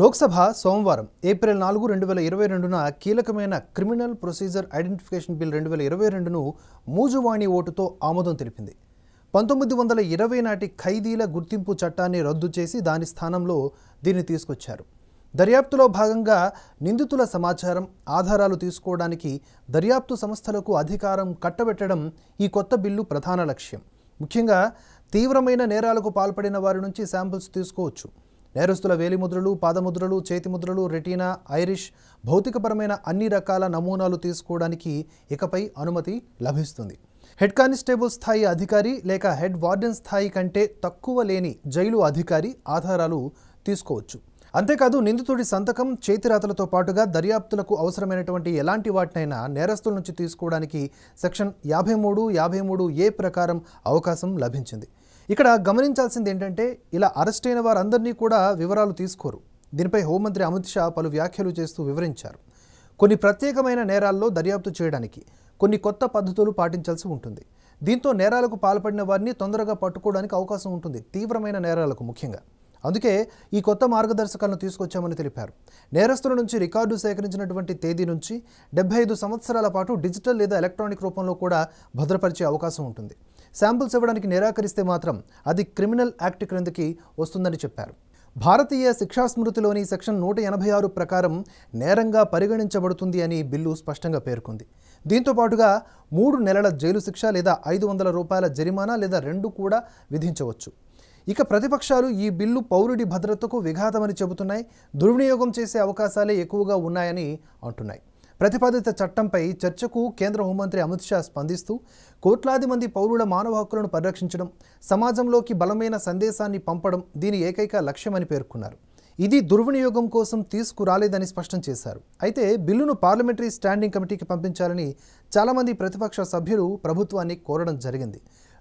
లోక్సభ సోమవారం ఏప్రిల్ నాలుగు రెండు వేల ఇరవై రెండున కీలకమైన క్రిమినల్ ప్రొసీజర్ ఐడెంటిఫికేషన్ బిల్ రెండు వేల ఇరవై రెండును మూజువాణి ఓటుతో ఆమోదం తెలిపింది పంతొమ్మిది వందల ఇరవై నాటి ఖైదీల గుర్తింపు చట్టాన్ని రద్దు చేసి దాని స్థానంలో దీన్ని తీసుకొచ్చారు దర్యాప్తులో భాగంగా నిందితుల సమాచారం ఆధారాలు తీసుకోవడానికి దర్యాప్తు సంస్థలకు అధికారం కట్టబెట్టడం ఈ కొత్త బిల్లు ప్రధాన లక్ష్యం ముఖ్యంగా తీవ్రమైన నేరాలకు పాల్పడిన వారి నుంచి శాంపిల్స్ తీసుకోవచ్చు నేరస్తుల వేలిముద్రలు పాదముద్రలు చేతిముద్రలు రెటీనా ఐరిష్ భౌతికపరమైన అన్ని రకాల నమూనాలు తీసుకోవడానికి ఇకపై అనుమతి లభిస్తుంది హెడ్ కానిస్టేబుల్ స్థాయి అధికారి లేక హెడ్ వార్డెన్ స్థాయి కంటే తక్కువ లేని జైలు అధికారి ఆధారాలు తీసుకోవచ్చు అంతేకాదు నిందితుడి సంతకం చేతిరాతలతో పాటుగా దర్యాప్తులకు అవసరమైనటువంటి ఎలాంటి వాటినైనా నేరస్తుల నుంచి తీసుకోవడానికి సెక్షన్ యాభై మూడు యాభై మూడు ఏ ప్రకారం అవకాశం లభించింది ఇక్కడ గమనించాల్సింది ఏంటంటే ఇలా అరెస్ట్ అయిన వారందరినీ కూడా వివరాలు తీసుకోరు దీనిపై హోంమంత్రి అమిత్ షా పలు వ్యాఖ్యలు చేస్తూ వివరించారు కొన్ని ప్రత్యేకమైన నేరాల్లో దర్యాప్తు చేయడానికి కొన్ని కొత్త పద్ధతులు పాటించాల్సి ఉంటుంది దీంతో నేరాలకు పాల్పడిన వారిని తొందరగా పట్టుకోవడానికి అవకాశం ఉంటుంది తీవ్రమైన నేరాలకు ముఖ్యంగా అందుకే ఈ కొత్త మార్గదర్శకాలను తీసుకొచ్చామని తెలిపారు నేరస్తుల నుంచి రికార్డు సేకరించినటువంటి తేదీ నుంచి డెబ్బై ఐదు సంవత్సరాల పాటు డిజిటల్ లేదా ఎలక్ట్రానిక్ రూపంలో కూడా భద్రపరిచే అవకాశం ఉంటుంది శాంపుల్స్ ఇవ్వడానికి నిరాకరిస్తే మాత్రం అది క్రిమినల్ యాక్ట్ క్రిందకి వస్తుందని చెప్పారు భారతీయ శిక్షాస్మృతిలోని సెక్షన్ నూట ఎనభై ఆరు ప్రకారం నేరంగా పరిగణించబడుతుంది అని బిల్లు స్పష్టంగా పేర్కొంది దీంతో పాటుగా మూడు నెలల జైలు శిక్ష లేదా ఐదు వందల రూపాయల జరిమానా లేదా రెండు కూడా విధించవచ్చు ఇక ప్రతిపక్షాలు ఈ బిల్లు పౌరుడి భద్రతకు విఘాతమని చెబుతున్నాయి దుర్వినియోగం చేసే అవకాశాలే ఎక్కువగా ఉన్నాయని అంటున్నాయి ప్రతిపాదిత చట్టంపై చర్చకు కేంద్ర హోంమంత్రి అమిత్ షా స్పందిస్తూ కోట్లాది మంది పౌరుల మానవ హక్కులను పరిరక్షించడం సమాజంలోకి బలమైన సందేశాన్ని పంపడం దీని ఏకైక లక్ష్యమని పేర్కొన్నారు ఇది దుర్వినియోగం కోసం తీసుకురాలేదని స్పష్టం చేశారు అయితే బిల్లును పార్లమెంటరీ స్టాండింగ్ కమిటీకి పంపించాలని చాలామంది ప్రతిపక్ష సభ్యులు ప్రభుత్వాన్ని కోరడం జరిగింది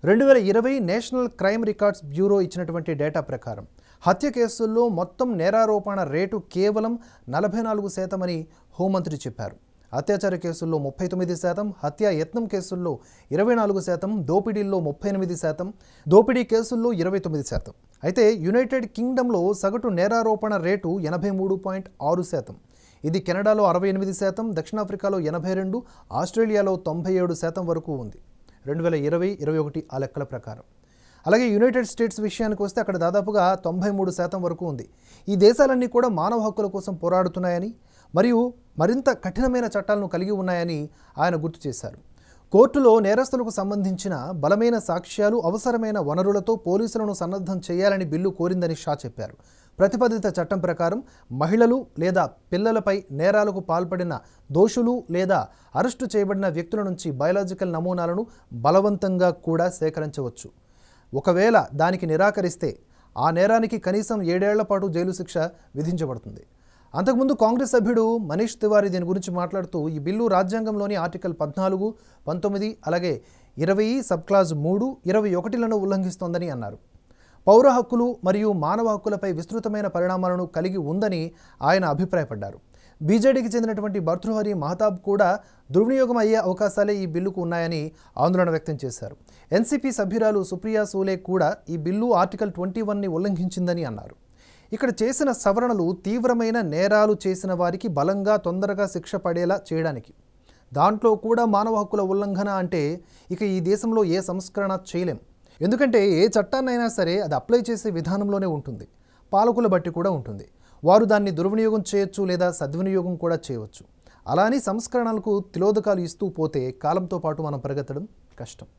రెండు వేల ఇరవై నేషనల్ క్రైమ్ రికార్డ్స్ బ్యూరో ఇచ్చినటువంటి డేటా ప్రకారం హత్య కేసుల్లో మొత్తం నేరారోపణ రేటు కేవలం నలభై నాలుగు శాతమని హోంమంత్రి చెప్పారు అత్యాచార కేసుల్లో ముప్పై తొమ్మిది శాతం హత్యా యత్నం కేసుల్లో ఇరవై నాలుగు శాతం దోపిడీల్లో ముప్పై ఎనిమిది శాతం దోపిడీ కేసుల్లో ఇరవై తొమ్మిది శాతం అయితే యునైటెడ్ కింగ్డంలో సగటు నేరారోపణ రేటు ఎనభై మూడు పాయింట్ ఆరు శాతం ఇది కెనడాలో అరవై ఎనిమిది శాతం దక్షిణాఫ్రికాలో ఎనభై రెండు ఆస్ట్రేలియాలో తొంభై ఏడు శాతం వరకు ఉంది రెండు వేల ఇరవై ఇరవై ఒకటి ఆ లెక్కల ప్రకారం అలాగే యునైటెడ్ స్టేట్స్ విషయానికి వస్తే అక్కడ దాదాపుగా తొంభై మూడు శాతం వరకు ఉంది ఈ దేశాలన్నీ కూడా మానవ హక్కుల కోసం పోరాడుతున్నాయని మరియు మరింత కఠినమైన చట్టాలను కలిగి ఉన్నాయని ఆయన గుర్తు చేశారు కోర్టులో నేరస్తులకు సంబంధించిన బలమైన సాక్ష్యాలు అవసరమైన వనరులతో పోలీసులను సన్నద్ధం చేయాలని బిల్లు కోరిందని షా చెప్పారు ప్రతిపాదిత చట్టం ప్రకారం మహిళలు లేదా పిల్లలపై నేరాలకు పాల్పడిన దోషులు లేదా అరెస్టు చేయబడిన వ్యక్తుల నుంచి బయలాజికల్ నమూనాలను బలవంతంగా కూడా సేకరించవచ్చు ఒకవేళ దానికి నిరాకరిస్తే ఆ నేరానికి కనీసం ఏడేళ్ల పాటు జైలు శిక్ష విధించబడుతుంది అంతకుముందు కాంగ్రెస్ సభ్యుడు మనీష్ తివారీ దీని గురించి మాట్లాడుతూ ఈ బిల్లు రాజ్యాంగంలోని ఆర్టికల్ పద్నాలుగు పంతొమ్మిది అలాగే ఇరవై సబ్ క్లాజ్ మూడు ఇరవై ఒకటిలను ఉల్లంఘిస్తోందని అన్నారు పౌర హక్కులు మరియు మానవ హక్కులపై విస్తృతమైన పరిణామాలను కలిగి ఉందని ఆయన అభిప్రాయపడ్డారు బీజేడీకి చెందినటువంటి భర్తృహరి మహతాబ్ కూడా దుర్వినియోగం అయ్యే అవకాశాలే ఈ బిల్లుకు ఉన్నాయని ఆందోళన వ్యక్తం చేశారు ఎన్సీపీ సభ్యురాలు సుప్రియా సూలే కూడా ఈ బిల్లు ఆర్టికల్ ట్వంటీ వన్ని ఉల్లంఘించిందని అన్నారు ఇక్కడ చేసిన సవరణలు తీవ్రమైన నేరాలు చేసిన వారికి బలంగా తొందరగా శిక్ష పడేలా చేయడానికి దాంట్లో కూడా మానవ హక్కుల ఉల్లంఘన అంటే ఇక ఈ దేశంలో ఏ సంస్కరణ చేయలేం ఎందుకంటే ఏ చట్టాన్నైనా సరే అది అప్లై చేసే విధానంలోనే ఉంటుంది పాలకుల బట్టి కూడా ఉంటుంది వారు దాన్ని దుర్వినియోగం చేయొచ్చు లేదా సద్వినియోగం కూడా చేయవచ్చు అలానే సంస్కరణలకు తిలోదకాలు ఇస్తూ పోతే కాలంతో పాటు మనం పరిగెత్తడం కష్టం